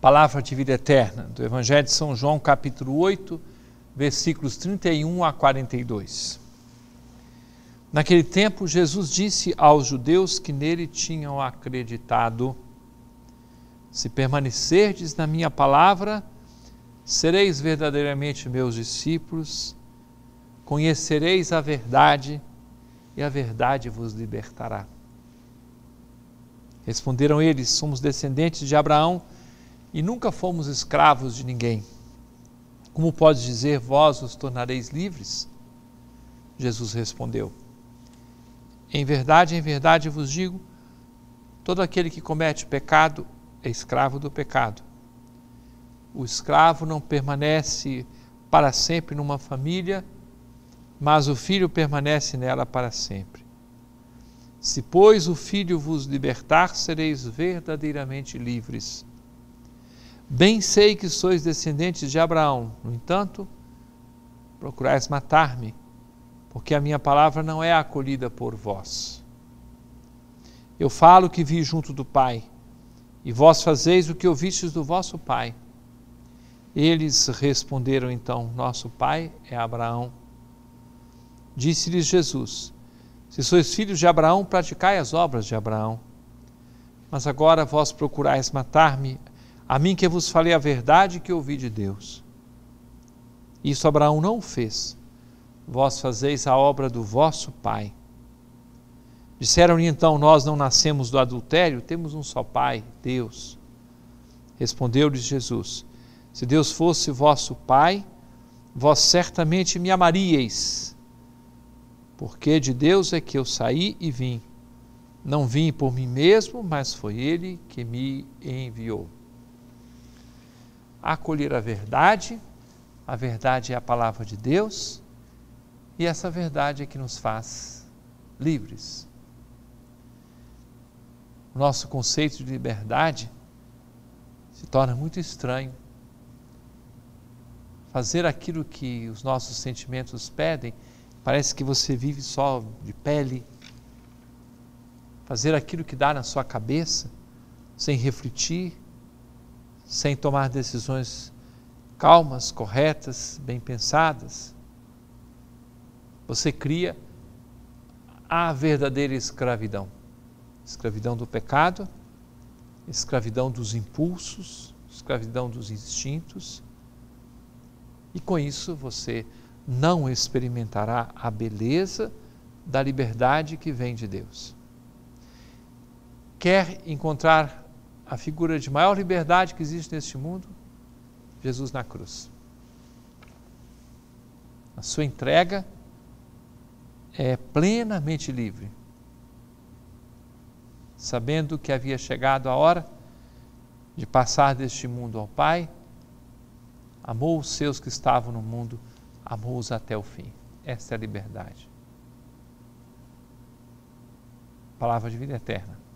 Palavra de vida eterna, do Evangelho de São João, capítulo 8, versículos 31 a 42. Naquele tempo, Jesus disse aos judeus que nele tinham acreditado: Se permanecerdes na minha palavra, sereis verdadeiramente meus discípulos, conhecereis a verdade, e a verdade vos libertará. Responderam eles: Somos descendentes de Abraão e nunca fomos escravos de ninguém. Como podes dizer, vós os tornareis livres? Jesus respondeu: Em verdade, em verdade vos digo: todo aquele que comete pecado é escravo do pecado. O escravo não permanece para sempre numa família, mas o filho permanece nela para sempre. Se, pois, o filho vos libertar, sereis verdadeiramente livres. Bem sei que sois descendentes de Abraão, no entanto, procurais matar-me, porque a minha palavra não é acolhida por vós. Eu falo que vi junto do Pai, e vós fazeis o que ouvistes do vosso Pai. Eles responderam então: Nosso pai é Abraão. Disse-lhes Jesus: Se sois filhos de Abraão, praticai as obras de Abraão. Mas agora vós procurais matar-me, a mim que vos falei a verdade que ouvi de Deus. Isso Abraão não fez. Vós fazeis a obra do vosso pai. Disseram-lhe então: Nós não nascemos do adultério, temos um só pai, Deus. Respondeu-lhes Jesus: Se Deus fosse vosso pai, vós certamente me amaríeis, porque de Deus é que eu saí e vim. Não vim por mim mesmo, mas foi Ele que me enviou acolher a verdade, a verdade é a palavra de Deus, e essa verdade é que nos faz livres. O nosso conceito de liberdade se torna muito estranho. Fazer aquilo que os nossos sentimentos pedem, parece que você vive só de pele. Fazer aquilo que dá na sua cabeça, sem refletir, sem tomar decisões calmas, corretas, bem pensadas, você cria a verdadeira escravidão escravidão do pecado, escravidão dos impulsos, escravidão dos instintos. E com isso você não experimentará a beleza da liberdade que vem de Deus. Quer encontrar a figura de maior liberdade que existe neste mundo? Jesus na cruz. A sua entrega é plenamente livre, sabendo que havia chegado a hora de passar deste mundo ao Pai, amou os seus que estavam no mundo, amou-os até o fim. Esta é a liberdade. Palavra de vida eterna.